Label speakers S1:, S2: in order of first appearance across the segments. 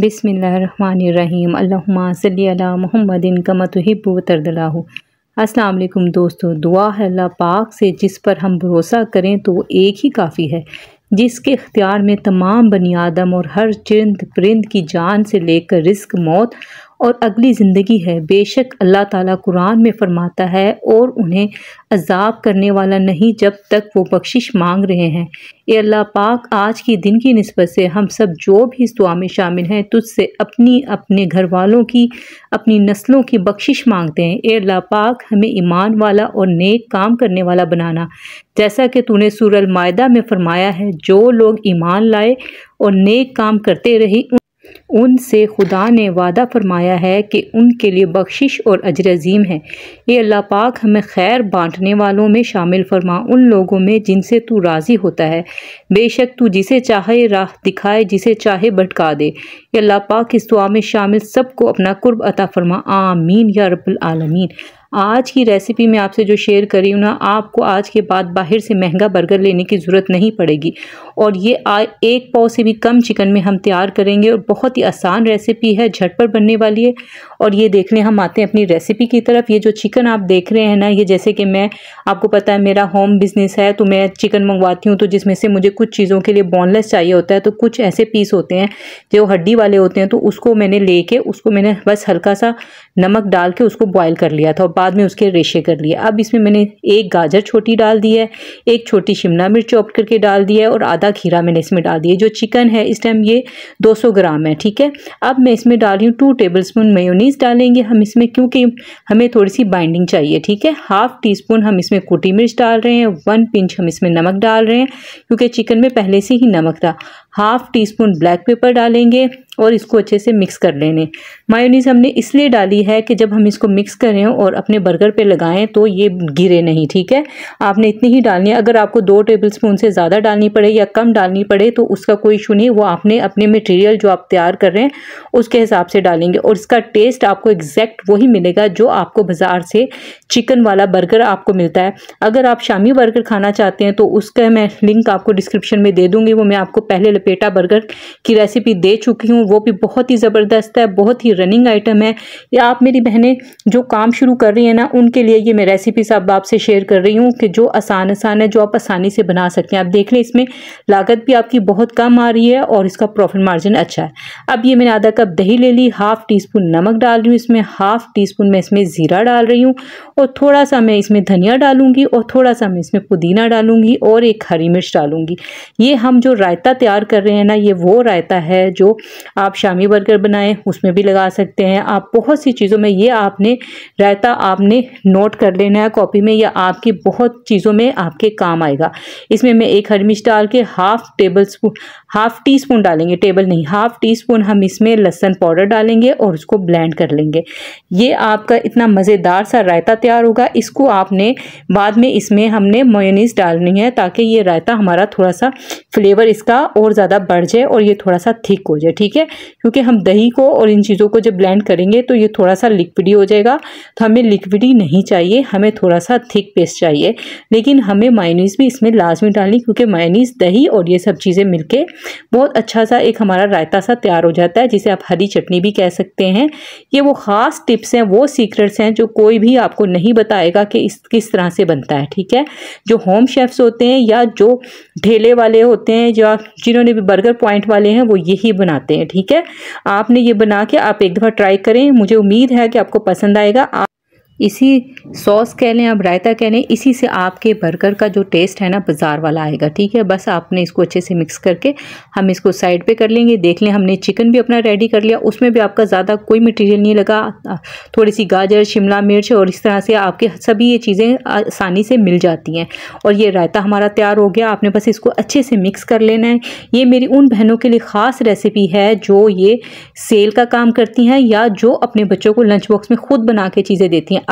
S1: बिसमीम अल्ला महमदिन कमतब तरदलाहू असलम दोस्तों दुआ है अल्लाह पाक से जिस पर हम भरोसा करें तो एक ही काफ़ी है जिसके इख्तियार में तमाम बनियादम और हर चिंद परिंद की जान से लेकर रिस्क मौत और अगली ज़िंदगी है बेशक अल्लाह ताला कुरान में फ़रमाता है और उन्हें अजाब करने वाला नहीं जब तक वो बख्शिश मांग रहे हैं ए अल्लाह पाक आज के दिन की नस्बत से हम सब जो भी इस दुआ में शामिल हैं तुझसे अपनी अपने घर वालों की अपनी नस्लों की बख्शिश मांगते हैं ए अल्लाह पाक हमें ईमान वाला और नेक काम करने वाला बनाना जैसा कि तूने सूरल मायदा में फ़रमाया है जो लोग ईमान लाए और नेक काम करते रहे उनसे खुदा ने वादा फरमाया है कि उनके लिए बख्शिश और अजर अजीम है ये अल्लाह पाक हमें खैर बांटने वालों में शामिल फरमा उन लोगों में जिनसे तू राज़ी होता है बेशक तू जिसे चाहे राह दिखाए जिसे चाहे भटका दे ये अल्लाह पाक इस दुआ में शामिल सबको अपना कुर्ब अता फरमा आमीन या रब्बुल आलमीन आज की रेसिपी में आपसे जो शेयर करी हूँ ना आपको आज के बाद बाहर से महंगा बर्गर लेने की ज़रूरत नहीं पड़ेगी और ये आ, एक पाव से भी कम चिकन में हम तैयार करेंगे और बहुत ही आसान रेसिपी है झटपट बनने वाली है और ये देख लें हम आते हैं अपनी रेसिपी की तरफ ये जो चिकन आप देख रहे हैं ना ये जैसे कि मैं आपको पता है मेरा होम बिज़नेस है तो मैं चिकन मंगवाती हूँ तो जिसमें से मुझे कुछ चीज़ों के लिए बोनलेस चाहिए होता है तो कुछ ऐसे पीस होते हैं जो हड्डी वाले होते हैं तो उसको मैंने ले उसको मैंने बस हल्का सा नमक डाल के उसको बॉयल कर लिया था बाद में उसके रेशे कर लिए अब इसमें मैंने एक गाजर छोटी डाल दी है एक छोटी शिमला मिर्च चॉप करके डाल दिया है और आधा खीरा मैंने इसमें डाल दिया जो चिकन है इस टाइम ये 200 ग्राम है ठीक है अब मैं इसमें डाल रही हूँ टू टेबल स्पून मेयोनीज़ डालेंगे हम इसमें क्योंकि हमें थोड़ी सी बाइंडिंग चाहिए ठीक है हाफ़ टी स्पून हम इसमें कूटी मिर्च डाल रहे हैं वन पिंच हम इसमें नमक डाल रहे हैं क्योंकि चिकन में पहले से ही नमक था half teaspoon black pepper डालेंगे और इसको अच्छे से मिक्स कर लेने मायोनीज़ हमने इसलिए डाली है कि जब हम इसको मिक्स करें और अपने बर्गर पे लगाएं तो ये गिरे नहीं ठीक है आपने इतनी ही डालनी है अगर आपको दो टेबल स्पून से ज़्यादा डालनी पड़े या कम डालनी पड़े तो उसका कोई इशू नहीं वो आपने अपने मटेरियल जो आप तैयार कर रहे हैं उसके हिसाब से डालेंगे और इसका टेस्ट आपको एग्जैक्ट वही मिलेगा जो आपको बाज़ार से चिकन वाला बर्गर आपको मिलता है अगर आप शामी बर्गर खाना चाहते हैं तो उसका मैं लिंक आपको डिस्क्रिप्शन में दे दूँगी वो मैं आपको पहले पेटा बर्गर की रेसिपी दे चुकी हूँ वो भी बहुत ही ज़बरदस्त है बहुत ही रनिंग आइटम है या आप मेरी बहनें जो काम शुरू कर रही हैं ना उनके लिए ये मैं रेसिपी अब आपसे शेयर कर रही हूँ कि जो आसान आसान है जो आप आसानी से बना सकते हैं आप देख लें इसमें लागत भी आपकी बहुत कम आ रही है और इसका प्रॉफिट मार्जिन अच्छा है अब ये मैंने आधा कप दही ले ली हाफ़ टी स्पून नमक डाल रही हूँ इसमें हाफ़ टी स्पून मैं इसमें ज़ीरा डाल रही हूँ और थोड़ा सा मैं इसमें धनिया डालूंगी और थोड़ा सा मैं इसमें पुदीना डालूंगी और एक हरी मिर्च डालूंगी ये हम जो रायता तैयार कर कर रहे हैं ना ये वो रायता है जो आप शामी बर्गर बनाएं उसमें भी लगा सकते हैं आप बहुत सी चीज़ों में ये आपने रायता आपने नोट कर लेना है कॉपी में या आपकी बहुत चीज़ों में आपके काम आएगा इसमें मैं एक हरी मिर्च डाल के half tablespoon half teaspoon डालेंगे टेबल नहीं हाफ़ टी स्पून हम इसमें लहसन पाउडर डालेंगे और उसको ब्लेंड कर लेंगे ये आपका इतना मज़ेदार सा रायता तैयार होगा इसको आपने बाद में इसमें हमने मोयनीस डालनी है ताकि ये रायता हमारा थोड़ा सा फ्लेवर इसका और ज़्यादा बढ़ जाए और ये थोड़ा सा थिक हो जाए ठीक है क्योंकि हम दही को और इन चीज़ों को जब ब्लेंड करेंगे तो ये थोड़ा सा लिक्विडी हो जाएगा तो हमें लिक्विडी नहीं चाहिए हमें थोड़ा सा थिक पेस्ट चाहिए लेकिन हमें मायनीस भी इसमें लाजमी डालनी क्योंकि मायनीस दही और ये सब चीज़ें मिल बहुत अच्छा सा एक हमारा रायता सा तैयार हो जाता है जिसे आप हरी चटनी भी कह सकते हैं ये वो ख़ास टिप्स हैं वो सीक्रेट्स हैं जो कोई भी आपको नहीं बताएगा कि इस किस तरह से बनता है ठीक है जो होम शेफ्स होते हैं या जो ढेले वाले होते हैं या जिन्होंने जिन्होंने भी बर्गर पॉइंट वाले हैं वो यही बनाते हैं ठीक है आपने ये बना के आप एक दफ़ा ट्राई करें मुझे उम्मीद है कि आपको पसंद आएगा आप इसी सॉस कह लें आप रायता कह लें इसी से आपके बर्गर का जो टेस्ट है ना बाज़ार वाला आएगा ठीक है बस आपने इसको अच्छे से मिक्स करके हम इसको साइड पे कर लेंगे देख लें हमने चिकन भी अपना रेडी कर लिया उसमें भी आपका ज़्यादा कोई मटेरियल नहीं लगा थोड़ी सी गाजर शिमला मिर्च और इस तरह से आपके सभी ये चीज़ें आसानी से मिल जाती हैं और ये रायता हमारा तैयार हो गया आपने बस इसको अच्छे से मिक्स कर लेना है ये मेरी उन बहनों के लिए ख़ास रेसिपी है जो ये सेल का काम करती हैं या जो अपने बच्चों को लंच बॉक्स में ख़ुद बना के चीज़ें देती हैं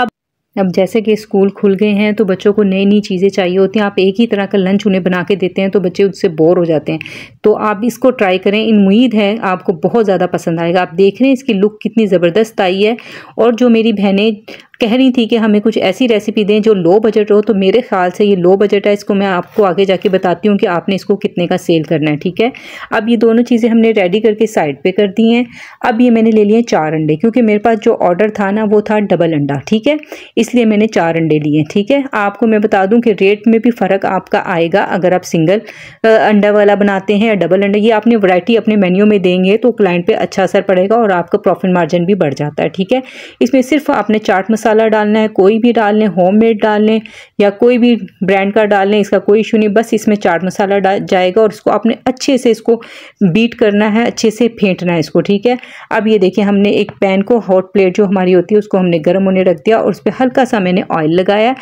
S1: अब जैसे कि स्कूल खुल गए हैं तो बच्चों को नई नई चीज़ें चाहिए होती हैं आप एक ही तरह का लंच उन्हें बना के देते हैं तो बच्चे उससे बोर हो जाते हैं तो आप इसको ट्राई करें इन उम्मीद है आपको बहुत ज़्यादा पसंद आएगा आप देख रहे हैं इसकी लुक कितनी ज़बरदस्त आई है और जो मेरी बहनें कह रही थी कि हमें कुछ ऐसी रेसिपी दें जो लो बजट हो तो मेरे ख्याल से ये लो बजट है इसको मैं आपको आगे जाके बताती हूँ कि आपने इसको कितने का सेल करना है ठीक है अब ये दोनों चीज़ें हमने रेडी करके साइड पे कर दी हैं अब ये मैंने ले लिए चार अंडे क्योंकि मेरे पास जो ऑर्डर था ना वो था डबल अंडा ठीक है इसलिए मैंने चार अंडे लिए ठीक है आपको मैं बता दूँ कि रेट में भी फ़र्क आपका आएगा अगर आप सिंगल अंडा वाला बनाते हैं या डबल अंडा ये आपने वराइटी अपने मेन्यू में देंगे तो क्लाइंट पर अच्छा असर पड़ेगा और आपका प्रॉफिट मार्जिन भी बढ़ जाता है ठीक है इसमें सिर्फ आपने चाट मसाला डालना है कोई भी डाल लें होम मेड डाल लें या कोई भी ब्रांड का डाल लें इसका कोई इशू नहीं बस इसमें चाट मसाला डाल जाएगा और इसको आपने अच्छे से इसको बीट करना है अच्छे से फेंटना है इसको ठीक है अब ये देखिए हमने एक पैन को हॉट प्लेट जो हमारी होती है उसको हमने गर्म होने रख दिया और उस पर हल्का सा मैंने ऑयल लगाया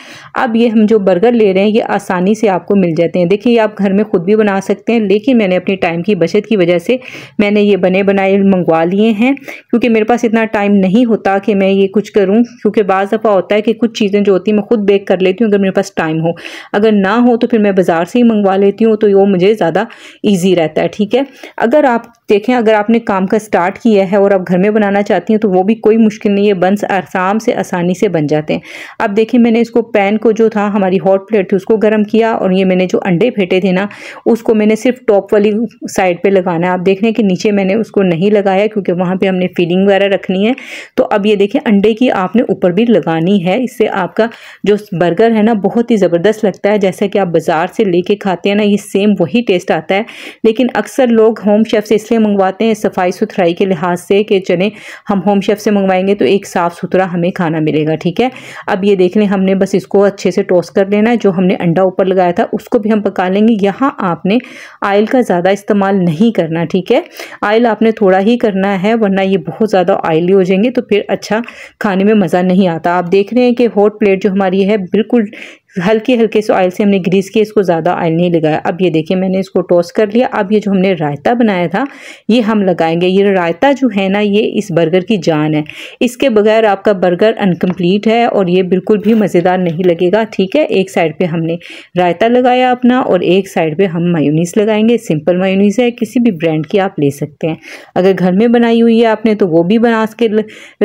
S1: अब ये हम जो बर्गर ले रहे हैं ये आसानी से आपको मिल जाते हैं देखिए आप घर में खुद भी बना सकते हैं लेकिन मैंने अपने टाइम की बचत की वजह से मैंने ये बने बनाए मंगवा लिए हैं क्योंकि मेरे पास इतना टाइम नहीं होता कि मैं ये कुछ करूँ क्योंकि बाज़ दफ़ा होता है कि कुछ चीज़ें जो होती हैं मैं खुद बेक कर लेती हूँ अगर मेरे पास टाइम हो अगर ना हो तो फिर मैं बाज़ार से ही मंगवा लेती हूँ तो वो मुझे ज़्यादा ईजी रहता है ठीक है अगर आप देखें अगर आपने काम का स्टार्ट किया है और आप घर में बनाना चाहती हैं तो वो भी कोई मुश्किल नहीं है बंस आराम से आसानी से बन जाते हैं अब देखिए मैंने इसको पैन को जो था हमारी हॉट प्लेट थी उसको गर्म किया और ये मैंने जो अंडे फेंटे थे ना उसको मैंने सिर्फ टॉप वाली साइड पर लगाना है आप देख रहे हैं कि नीचे मैंने उसको नहीं लगाया क्योंकि वहाँ पर हमने फीलिंग वगैरह रखनी है तो अब ये देखें अंडे की आपने ऊपर भी लगानी है इससे आपका जो बर्गर है ना बहुत ही ज़बरदस्त लगता है जैसा कि आप बाज़ार से लेके खाते हैं ना ये सेम वही टेस्ट आता है लेकिन अक्सर लोग होम शेफ़ से इसलिए मंगवाते हैं सफाई सुथराई के लिहाज से कि चने हम होम शेफ़ से मंगवाएंगे तो एक साफ़ सुथरा हमें खाना मिलेगा ठीक है अब ये देख लें हमने बस इसको अच्छे से टोस कर लेना है जो हमने अंडा ऊपर लगाया था उसको भी हम पका लेंगे यहाँ आपने आयल का ज़्यादा इस्तेमाल नहीं करना ठीक है आयल आपने थोड़ा ही करना है वरना ये बहुत ज़्यादा ऑयली हो जाएंगे तो फिर अच्छा खाने में मज़ा नहीं आता आप देख रहे हैं कि हॉट प्लेट जो हमारी है बिल्कुल हल्के हल्के से ऑयल से हमने ग्रीस किया इसको ज़्यादा ऑयल नहीं लगाया अब ये देखिए मैंने इसको टॉस कर लिया अब ये जो हमने रायता बनाया था ये हम लगाएंगे ये रायता जो है ना ये इस बर्गर की जान है इसके बगैर आपका बर्गर अनकम्प्लीट है और ये बिल्कुल भी मज़ेदार नहीं लगेगा ठीक है एक साइड पर हमने रायता लगाया अपना और एक साइड पर हम मायूनीस लगाएंगे सिंपल मायूनीस है किसी भी ब्रांड की आप ले सकते हैं अगर घर में बनाई हुई है आपने तो वो भी बना के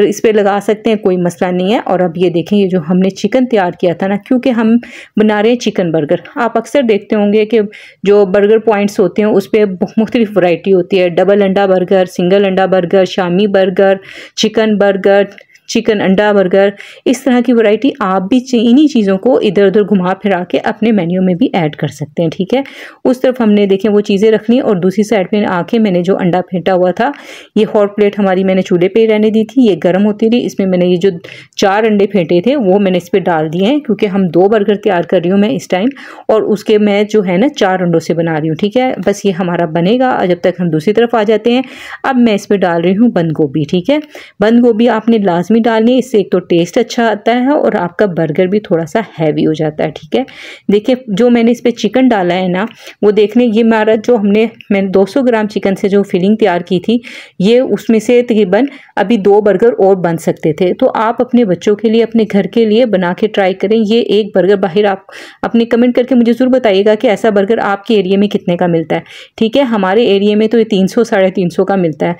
S1: इस पर लगा सकते हैं कोई मसला नहीं है और अब ये देखें ये जो हमने चिकन तैयार किया था ना क्योंकि हम बना रहे हैं चिकन बर्गर आप अक्सर देखते होंगे कि जो बर्गर पॉइंट्स होते हैं उस पर मुख्तलिफ वाइटी होती है डबल अंडा बर्गर सिंगल अंडा burger shami burger chicken burger chicken अंडा बर्गर इस तरह की वैरायटी आप भी इन्हीं चीज़ों को इधर उधर घुमा फिरा के अपने मेन्यू में भी ऐड कर सकते हैं ठीक है उस तरफ हमने देखें वो चीज़ें रखनी और दूसरी साइड में आके मैंने जो अंडा फेंटा हुआ था ये हॉट प्लेट हमारी मैंने चूल्हे पर रहने दी थी ये गर्म होती रही इसमें मैंने ये जो चार अंडे फेंटे थे वो मैंने इस पर डाल दिए हैं क्योंकि हम दो बर्गर तैयार कर रही हूँ मैं इस टाइम और उसके मैं जो है ना चार अंडों से बना रही हूँ ठीक है बस ये हमारा बनेगा जब तक हम दूसरी तरफ आ जाते हैं अब मैं इस पर डाल रही हूँ बंद गोभी ठीक है बंद गोभी आपने लाजमी डालनी है इससे एक तो टेस्ट अच्छा आता है और आपका बर्गर भी थोड़ा सा हैवी हो जाता है ठीक है देखिए जो मैंने इस पर चिकन डाला है ना वो देखने ये हमारा जो हमने मैंने 200 ग्राम चिकन से जो फिलिंग तैयार की थी ये उसमें से तकरीबन अभी दो बर्गर और बन सकते थे तो आप अपने बच्चों के लिए अपने घर के लिए बना के ट्राई करें ये एक बर्गर बाहर आप अपने कमेंट करके मुझे ज़रूर बताइएगा कि ऐसा बर्गर आपके एरिया में कितने का मिलता है ठीक है हमारे एरिया में तो ये तीन सौ साढ़े तीन सौ का मिलता है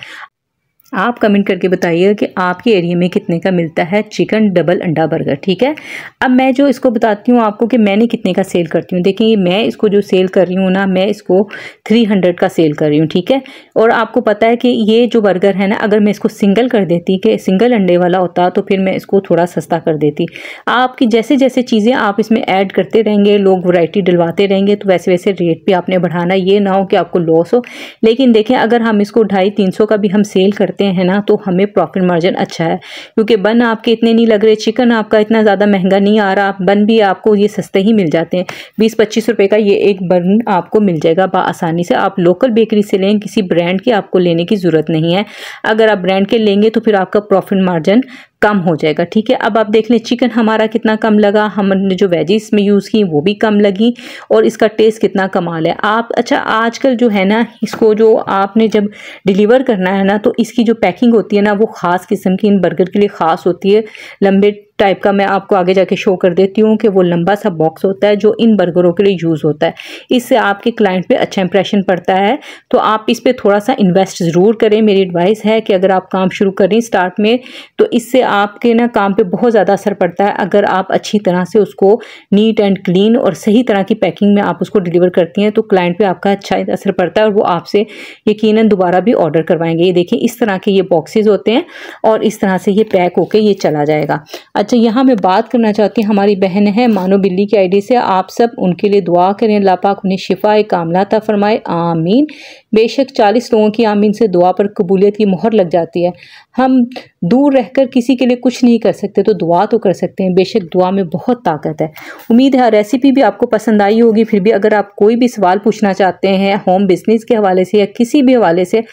S1: आप कमेंट करके बताइएगा कि आपके एरिया में कितने का मिलता है चिकन डबल अंडा बर्गर ठीक है अब मैं जो इसको बताती हूँ आपको कि मैंने कितने का सेल करती हूँ देखिए मैं इसको जो सेल कर रही हूँ ना मैं इसको थ्री हंड्रेड का सेल कर रही हूँ ठीक है और आपको पता है कि ये जो बर्गर है ना अगर मैं इसको सिंगल कर देती कि सिंगल अंडे वाला होता तो फिर मैं इसको थोड़ा सस्ता कर देती आपकी जैसे जैसे चीज़ें आप इसमें ऐड करते रहेंगे लोग वराइटी डलवाते रहेंगे तो वैसे वैसे रेट भी आपने बढ़ाना ये ना हो कि आपको लॉस हो लेकिन देखें अगर हम इसको ढाई तीन सौ का भी हम सेल करते करते हैं ना तो हमें प्रॉफिट मार्जिन अच्छा है क्योंकि बन आपके इतने नहीं लग रहे चिकन आपका इतना ज़्यादा महंगा नहीं आ रहा बन भी आपको ये सस्ते ही मिल जाते हैं बीस पच्चीस रुपये का ये एक बन आपको मिल जाएगा बसानी से आप लोकल बेकरी से लें किसी ब्रांड के आपको लेने की ज़रूरत नहीं है अगर आप ब्रांड के लेंगे तो फिर आपका प्रॉफिट मार्जिन कम हो जाएगा ठीक है अब आप देख लें चिकन हमारा कितना कम लगा हमने जो वेजिस में यूज़ की वो भी कम लगी और इसका टेस्ट कितना कमाल है आप अच्छा आजकल जो है ना इसको जो आपने जब डिलीवर करना है ना तो इसकी जो पैकिंग होती है ना वो ख़ास किस्म की इन बर्गर के लिए ख़ास होती है लंबे टाइप का मैं आपको आगे जाके शो कर देती हूँ कि वो लंबा सा बॉक्स होता है जो इन बर्गरों के लिए यूज़ होता है इससे आपके क्लाइंट पे अच्छा इंप्रेशन पड़ता है तो आप इस पर थोड़ा सा इन्वेस्ट ज़रूर करें मेरी एडवाइस है कि अगर आप काम शुरू करें स्टार्ट में तो इससे आपके ना काम पर बहुत ज़्यादा असर पड़ता है अगर आप अच्छी तरह से उसको नीट एंड क्लीन और सही तरह की पैकिंग में आप उसको डिलीवर करती हैं तो क्लाइंट पर आपका अच्छा असर पड़ता है और वो आपसे यकीन दोबारा भी ऑर्डर करवाएंगे ये देखिए इस तरह के ये बॉक्सेज होते हैं और इस तरह से ये पैक होके ये चला जाएगा अच्छा, अच्छा यहाँ मैं बात करना चाहती हूँ हमारी बहन है मानो बिल्ली की आईडी से आप सब उनके लिए दुआ करें लापाक उन्हें शिफाए कामलाता फरमाए आमीन बेशक चालीस लोगों की आमीन से दुआ पर कबूलियत की मोहर लग जाती है हम दूर रहकर किसी के लिए कुछ नहीं कर सकते तो दुआ तो कर सकते हैं बेशक दुआ में बहुत ताकत है उम्मीद है रेसिपी भी आपको पसंद आई होगी फिर भी अगर आप कोई भी सवाल पूछना चाहते हैं होम बिजनेस के हवाले से या किसी भी हवाले से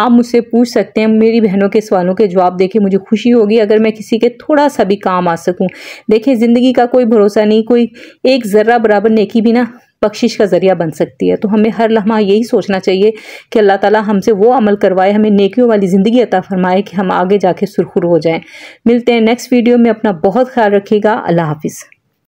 S1: आप मुझसे पूछ सकते हैं मेरी बहनों के सवालों के जवाब देखे मुझे खुशी होगी अगर मैं किसी के थोड़ा सा भी काम आ सकूँ देखें ज़िंदगी का कोई भरोसा नहीं कोई एक ज़र्रा बराबर नेकी भी ना बख्शिश का ज़रिया बन सकती है तो हमें हर लम्हा यही सोचना चाहिए कि अल्लाह ताला हमसे वो अमल करवाए हमें नेकियों वाली ज़िंदगी अता फरमाए कि हम आगे जाके सुरखुर हो जाएं मिलते हैं नेक्स्ट वीडियो में अपना बहुत ख्याल रखिएगा अल्लाह हाफिज़